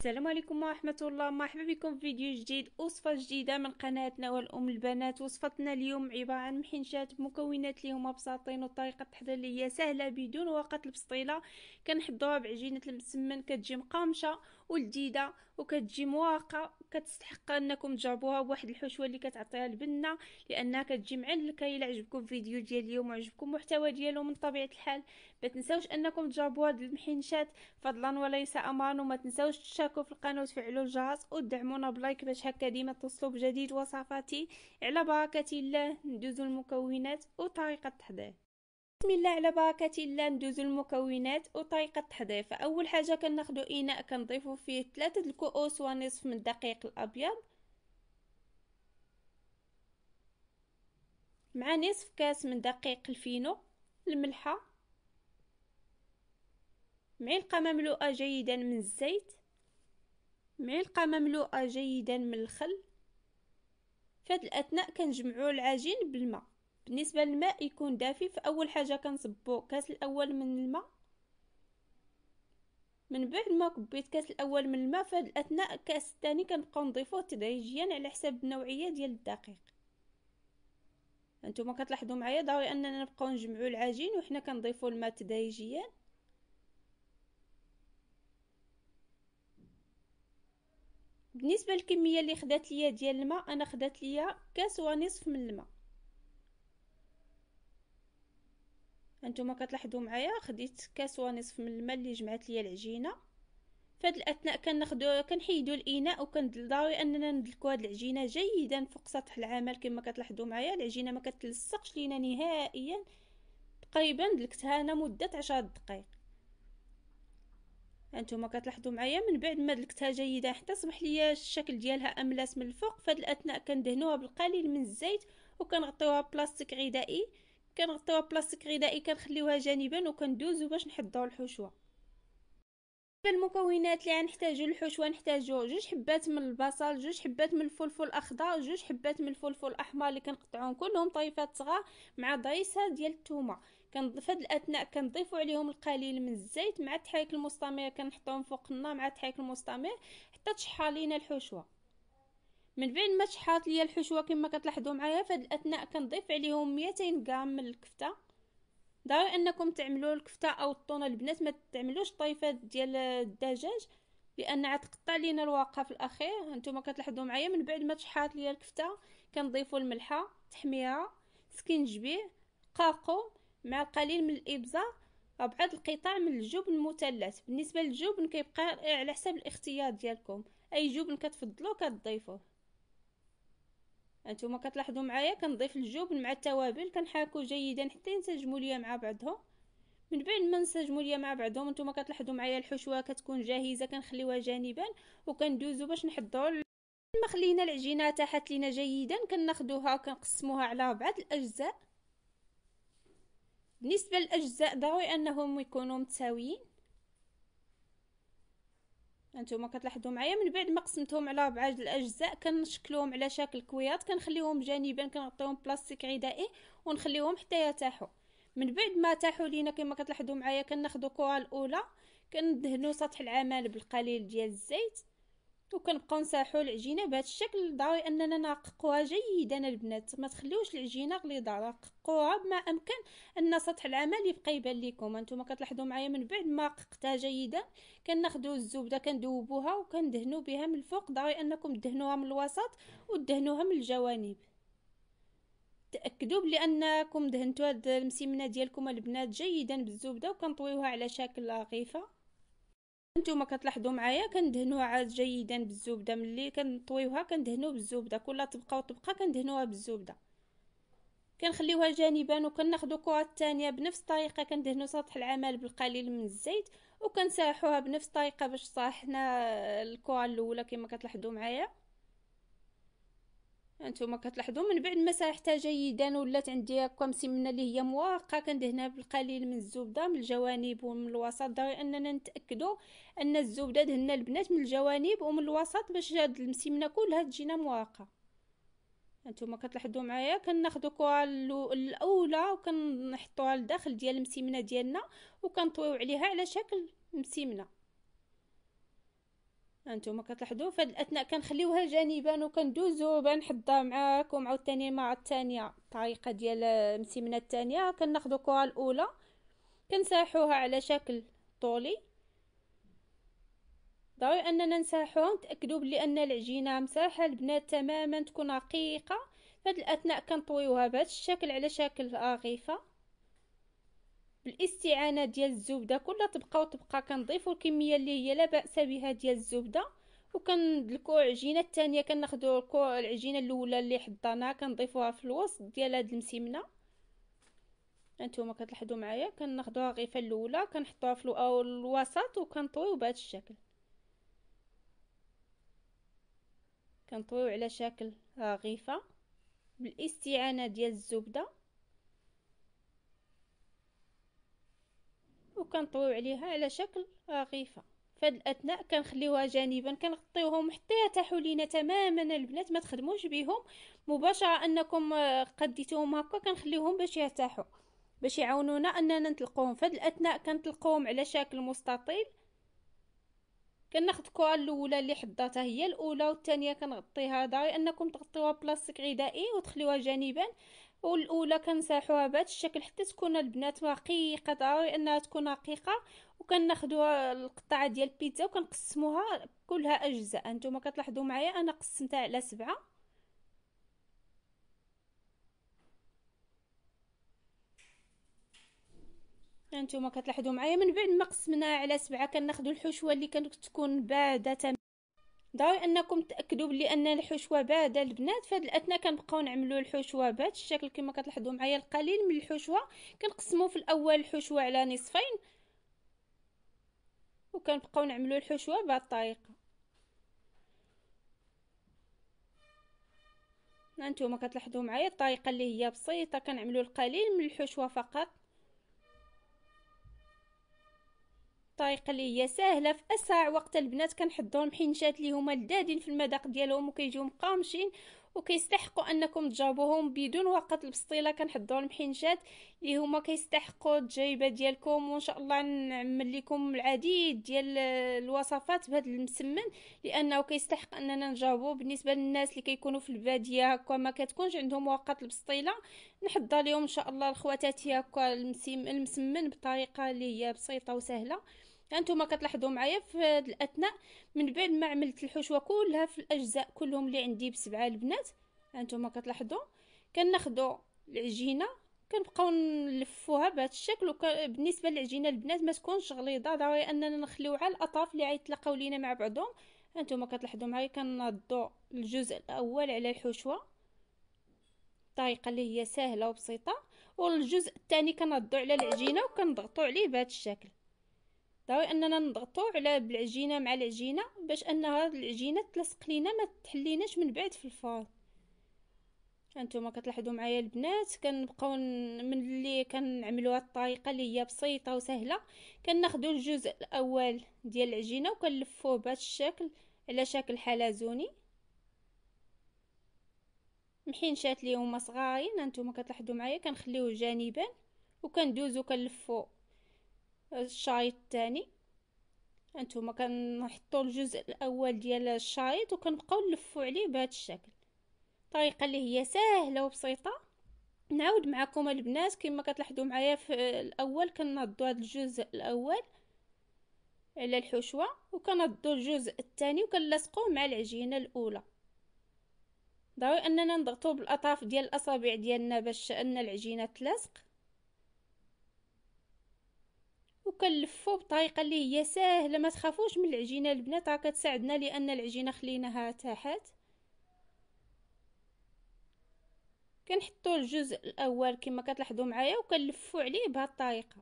السلام عليكم ورحمة الله مرحبا بكم في فيديو جديد وصفة جديدة من قناتنا والأم البنات وصفتنا اليوم عبارة عن محنشات مكونات ليهما بساطين وطريقة التحضير اللي هي سهلة بدون ورقة البسطيلة كنحضوها بعجينة المسمن كتجي مقامشة ولذيذة وكتجي مواقة كتستحق انكم تجربوها بواحد الحشوه اللي كتعطيها البنه لانها كتجي مع الكي الا عجبكم الفيديو ديال اليوم وعجبكم المحتوى ديالو من طبيعه الحال ما تنساوش انكم تجربوها هاد المحنشات فضلا وليس امرا وما تنساوش تشاركوا في القناه وتفعلوا الجرس ودعمونا بلايك باش هكا ديما توصلوا بجديد وصفاتي على بركه الله ندوزو المكونات وطريقه التحضير بسم الله على بركه الله ندوزو المكونات وطريقه التحضير فاول حاجه كناخدو اناء كنضيفو فيه ثلاثه الكؤوس ونصف من الدقيق الابيض مع نصف كاس من دقيق الفينو الملحه معلقه مملوءه جيدا من الزيت معلقه مملوءه جيدا من الخل في هاد الاثناء كنجمعو العجين بالماء بالنسبه للماء يكون دافي فاول حاجه كنصبو كاس الاول من الماء من بعد ما كبيت كاس الاول من الماء فهاد الاثناء الكاس الثاني كنبقاو نضيفوه تدريجيا على حساب النوعيه ديال الدقيق هانتوما كتلاحظوا معايا ضروري اننا نبقاو نجمعوا العجين وحنا كنضيفوا الماء تدريجيا بالنسبه للكميه اللي خدات ليا ديال الماء انا خدات ليا كاس ونصف من الماء هانتوما كتلاحظوا معايا خديت كاس نصف من الماء اللي جمعت ليا العجينه فهاد الاثناء كناخذو كنحيدو الاناء وكنضاوي اننا ندلكو هاد العجينه جيدا فوق سطح العمل كما كتلاحظوا معايا العجينه ما كتلصقش لينا نهائيا تقريبا دلكتها انا مده 10 دقائق هانتوما كتلاحظوا معايا من بعد ما دلكتها جيدا حتى صبح ليا الشكل ديالها املس من الفوق فهاد الاثناء كندهنوها بالقليل من الزيت وكنغطيوها بلاستيك غذائي كنغطيوها بلاستيك غذائي كنخليوها جانبا وكندوزو باش نحضروا الحشوه دابا المكونات اللي غنحتاجو للحشوه نحتاجو جوج حبات من البصل جوج حبات من الفلفل الاخضر جوج حبات من الفلفل الاحمر اللي كنقطعوهم كلهم طيفات صغار مع ضريسه ديال الثومه كنضيف هاد الاثناء كنضيفو عليهم القليل من الزيت مع التحريك المستمر كنحطوهم فوق النار مع التحريك المستمر حتى تشحى لينا الحشوه من بين ما تشحط ليا الحشوه كما كتلاحظوا معايا فهاد الاثناء كنضيف عليهم 200 غرام من الكفته ضروري انكم تعملوا الكفته او الطونه البنات ما تعملوش طيفات ديال الدجاج لان عاد تقطع لينا الواقه في الاخير نتوما كتلاحظوا معايا من بعد ما تشحط ليا الكفته كنضيفوا الملحه تحميره سكينجبير قاقو مع القليل من الابزه بعض القطع من الجبن المثلث بالنسبه للجبن كيبقى على حسب الاختيار ديالكم اي جبن كتفضلوا كتضيفوه انتم كتلاحظوا معايا كنضيف الجبن مع التوابل كنحاكو جيدا حتى ينسجموا ليا مع بعضهم من بعد ما نسجموا ليا مع بعضهم نتوما كتلاحظوا معايا الحشوه كتكون جاهزه كنخليوها جانبا وكندوزو باش نحضروا ما خلينا العجينه تاحت لينا جيدا كناخدوها كنقسموها على بعض الاجزاء بالنسبه للاجزاء ضروري انهم يكونوا متساويين انتم كتلاحظوا معايا من بعد ما قسمتهم على ربعة الاجزاء كنشكلوهم على شكل كويات كنخليهم جانبا كنغطيهم بلاستيك عدائي ونخليهم حتى يتاحوا من بعد ما تاحوا لينا كما كتلاحظوا معايا كناخذوا الكره الاولى كندهنوا سطح العمل بالقليل ديال الزيت وكنبقاو نساحو العجينه بهذا الشكل ضروري اننا نرققوها جيدا البنات ما تخليوش العجينه غليظه رققوها بما امكن ان سطح العمل يبقى يبان لكم انتم كتلاحظوا معايا من بعد ما رققتها جيدا كناخذوا الزبده كندوبوها وكندهنوا بها من الفوق ضروري انكم تدهنوها من الوسط وتدهنوها من الجوانب تاكدوا بلي انكم دهنتوا هاد المسمنه ديالكم البنات جيدا بالزبده وكنطويوها على شكل رغيفه نتوما كتلاحظوا معايا كندهنوها عاد جيدا بالزبده ملي كنطويوها كندهنو بالزبده كل طبقه وطبقه كندهنوها بالزبده كنخليوها جانبا وكناخذوا كره الثانيه بنفس الطريقه كندهنوا سطح العمل بالقليل من الزيت وكنسرحوها بنفس الطريقه باش صاحنا الكره الاولى كما كتلاحظوا معايا انتم كتلاحظوا من بعد مساحه جيدا ولات عندي هكا مسمنه اللي هي مواقه كندهنها بالقليل من الزبده من الجوانب ومن الوسط ضروري اننا نتاكدوا ان الزبده دهنا البنات من الجوانب ومن الوسط باش هاد المسمنه كلها تجينا مواقه انتم كتلاحظوا معايا كناخذوا الكره الاولى وكنحطوها لداخل ديال المسمنه ديالنا وكنطويو عليها على شكل مسمنه انتم كتلاحظوا فهاد الاثناء كنخليوها جانبا وكندوزو بنحضها معاكم عاوتاني مع الثانيه الطريقه ديال المسمنه الثانيه كناخذوا الكره الاولى كنساحوها على شكل طولي ضروري اننا نساحوها نتاكدوا بلي ان العجينه مساحه البنات تماما تكون رقيقه فهاد الاثناء كنطويوها بهذا الشكل على شكل اغيفه بالاستعانه ديال الزبده كلها طبقه وطبقه كنضيفوا الكميه اللي هي لا باس بها ديال الزبده وكندلكو العجينه الثانيه كناخذوا العجينه الاولى اللي حضناها كنضيفوها في الوسط ديال هاد المسمنه انتم كتلاحظوا معايا كناخذوها غيفه الاولى كنحطوها في الوسط وكنطويو بهذا الشكل كنطويو على شكل آه، غيفه بالاستعانه ديال الزبده وكنطويو عليها على شكل رغيفه فهاد الاثناء كنخليوها جانبا كنغطيوهم حتى يرتاحوا لينا تماما البنات ما تخدموش بهم مباشره انكم آه، قديتوهم هكا كنخليوهم باش يرتاحوا باش يعاونونا اننا نطلقوهم فهاد الاثناء كنطلقوهم على شكل مستطيل كناخد الكره الاولى اللي حضرتها هي الاولى والثانيه كنغطيها داري انكم تغطيوها بلاستيك غذائي وتخليوها جانبا والاولى كنصيحوها بهذا الشكل حتى تكون البنات رقيقه ضروري انها تكون رقيقه وكناخذوا القطعه ديال البيتزا وكنقسموها كلها اجزاء نتوما كتلاحظوا معايا انا قسمتها على سبعه هانتوما كتلاحظوا معايا من بعد ما قسمناها على سبعه كناخذوا الحشوه اللي كانت تكون بارده ضروري انكم تاكدوا بلي ان الحشوه بعد البنات فهاد الاثناء كنبقاو نعملوا الحشوه بهذا الشكل كما كتلاحظوا معايا القليل من الحشوه كنقسموا في الاول الحشوه على نصفين وكنبقاو نعملوا الحشوه بهذه الطريقه هانتوما كتلاحظوا معايا الطريقه اللي هي بسيطه كنعملوا القليل من الحشوه فقط الطريقه اللي هي سهله في اسرع وقت البنات كنحضوهم حين شات اللي هما لذاذين في المذاق ديالهم وكيجيو مقامشين وكيستحقوا انكم تجاوبوهم بدون وقت البسطيله كنحضوا المحنشات اللي هما كيستحقوا التجربه ديالكم وان شاء الله نعمل لكم العديد ديال الوصفات بهذا المسمن لانه كيستحق اننا نجاوبو بالنسبه للناس اللي كيكونوا في الباديه هكا ما كتكونش عندهم وقت البسطيله نحضر لهم ان شاء الله الخواتات هكا المسمن بطريقه اللي هي بسيطه وسهله هانتوما كتلاحظوا معايا في الاثناء من بعد ما عملت الحشوه كلها في الاجزاء كلهم اللي عندي بسبعه البنات هانتوما كتلاحظوا كناخذوا العجينه كنبقاو نلفوها بهذا الشكل وك... للعجينه البنات ما تكونش غليظه ضروري اننا نخليوها على الاطراف اللي غيتلاقاو لينا مع بعضهم هانتوما كتلاحظوا معايا كنضوا الجزء الاول على الحشوه الطريقه اللي هي سهله وبسيطه والجزء الثاني كنضو على العجينه وكنضغطوا عليه بهذا الشكل ضروري اننا نضغطو على بالعجينه مع العجينه باش ان هاد العجينه تلصق لينا ما تحليناش من بعد في الفرن هانتوما كتلاحظوا معايا البنات كنبقاو من اللي كنعملوها الطريقه اللي هي بسيطه وسهله كناخذوا الجزء الاول ديال العجينه وكنلفوه بهذا الشكل على شكل حلزوني محينشات ليهم صغارين هانتوما كتلاحظوا معايا كنخليوه جانبا وكندوزو كنلفوه الشايط الثاني انتم كنحطوا الجزء الاول ديال الشايط وكنبقاو نلفوا عليه بهذا الشكل طريقه اللي هي سهله وبسيطه نعاود معكم البنات كما كتلاحظوا معايا في الاول كنضوا هذا الجزء الاول على الحشوه وكنضوا الجزء الثاني وكنلصقوه مع العجينه الاولى ضروري اننا نضغطوا بالاطراف ديال الاصابع ديالنا باش ان العجينه تلصق وكنلفو بطريقه اللي هي ساهله ما تخافوش من العجينه البنات راه كتساعدنا لان العجينه خليناها تحت كنحطو الجزء الاول كما كتلاحظوا معايا وكنلفو عليه بهذه الطريقه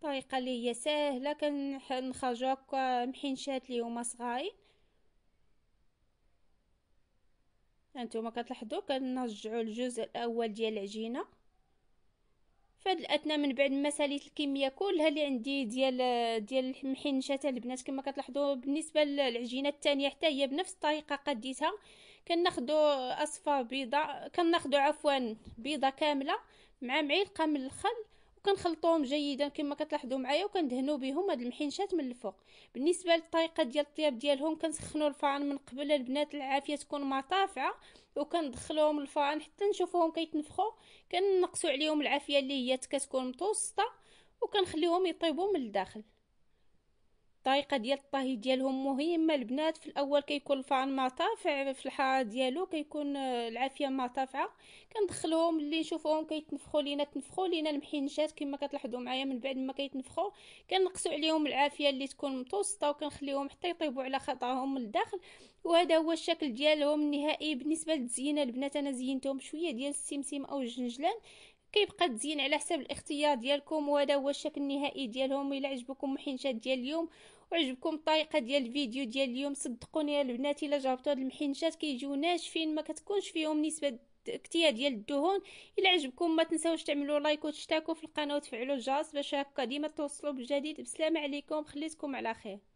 طريقه اللي هي ساهله كنخرجوا هكا محنشات اللي هما صغارين هانتوما كتلاحظوا كنرجعوا الجزء الاول ديال العجينه فهاد الاثناء من بعد ما ساليت الكميه كلها اللي عندي ديال ديال المحنشات البنات كما كتلاحظوا بالنسبه للعجينه الثانيه حتى هي بنفس الطريقه قديتها كناخذوا اصفر بيضه كناخذوا عفوا بيضه كامله مع معلقه من الخل وكنخلطوهم جيدا كما كتلاحظوا معايا وكندهنوا بهم هاد المحنشات من الفوق بالنسبه للطريقه ديال الطياب ديالهم كنسخنوا الفرن من قبل البنات العافيه تكون مرتفعه وكندخلوهم الفرن حتى نشوفوهم كيتنفخوا كننقصوا عليهم العافيه اللي هي كتكون متوسطه وكنخليهم يطيبوا من الداخل الطريقه ديال الطهي ديالهم مهمه البنات في الاول كيكون الفرن مرتفع في الحاره ديالو كيكون آه، العافيه مرتفعه كندخلهم اللي نشوفوهم كيتنفخوا لينا تنفخوا لينا المحنجات كما كتلاحظوا معايا من بعد ما كيتنفخوا كنقصوا عليهم العافيه اللي تكون متوسطه وكنخليهم حتى يطيبوا على خطاهم من الداخل وهذا هو الشكل ديالهم النهائي بالنسبه للتزيينه البنات انا زينتهم شويه ديال السمسم او الجنجلان كيبقى تزين على حسب الاختيار ديالكم وهذا هو الشكل النهائي ديالهم الى عجبكم المحنشات ديال اليوم وعجبكم الطريقه ديال الفيديو ديال اليوم صدقوني يا البنات الا جربتوا هاد المحنشات كيجيو ناشفين ما كتكونش فيهم نسبه كتير ديال الدهون الى عجبكم ما تنساوش تعملوا لايك وتشتركوا في القناه وتفعلوا الجرس باش هكا ديما توصلوا بالجديد بسلام عليكم خليتكم على خير